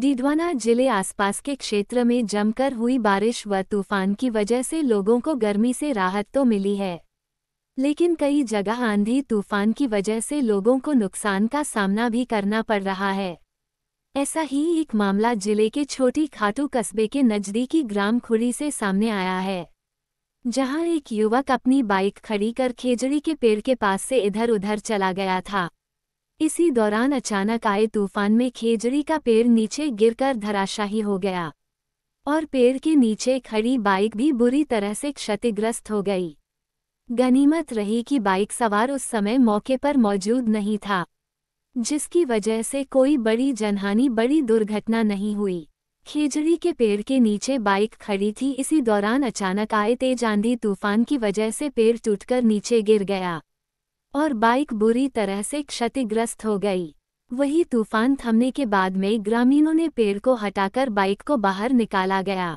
डीडवाना जिले आसपास के क्षेत्र में जमकर हुई बारिश व तूफान की वजह से लोगों को गर्मी से राहत तो मिली है लेकिन कई जगह आंधी तूफान की वजह से लोगों को नुकसान का सामना भी करना पड़ रहा है ऐसा ही एक मामला जिले के छोटी खाटू कस्बे के नज़दीकी ग्राम खुड़ी से सामने आया है जहां एक युवक अपनी बाइक खड़ी कर खेजड़ी के पेड़ के पास से इधर उधर चला गया था इसी दौरान अचानक आए तूफान में खेजड़ी का पेड़ नीचे गिरकर धराशाही हो गया और पेड़ के नीचे खड़ी बाइक भी बुरी तरह से क्षतिग्रस्त हो गई गनीमत रही कि बाइक सवार उस समय मौके पर मौजूद नहीं था जिसकी वजह से कोई बड़ी जनहानि बड़ी दुर्घटना नहीं हुई खेजड़ी के पेड़ के नीचे बाइक खड़ी थी इसी दौरान अचानक आए तेज आंधी तूफान की वजह से पेड़ टूटकर नीचे गिर गया और बाइक बुरी तरह से क्षतिग्रस्त हो गई वही तूफान थमने के बाद में ग्रामीणों ने पेड़ को हटाकर बाइक को बाहर निकाला गया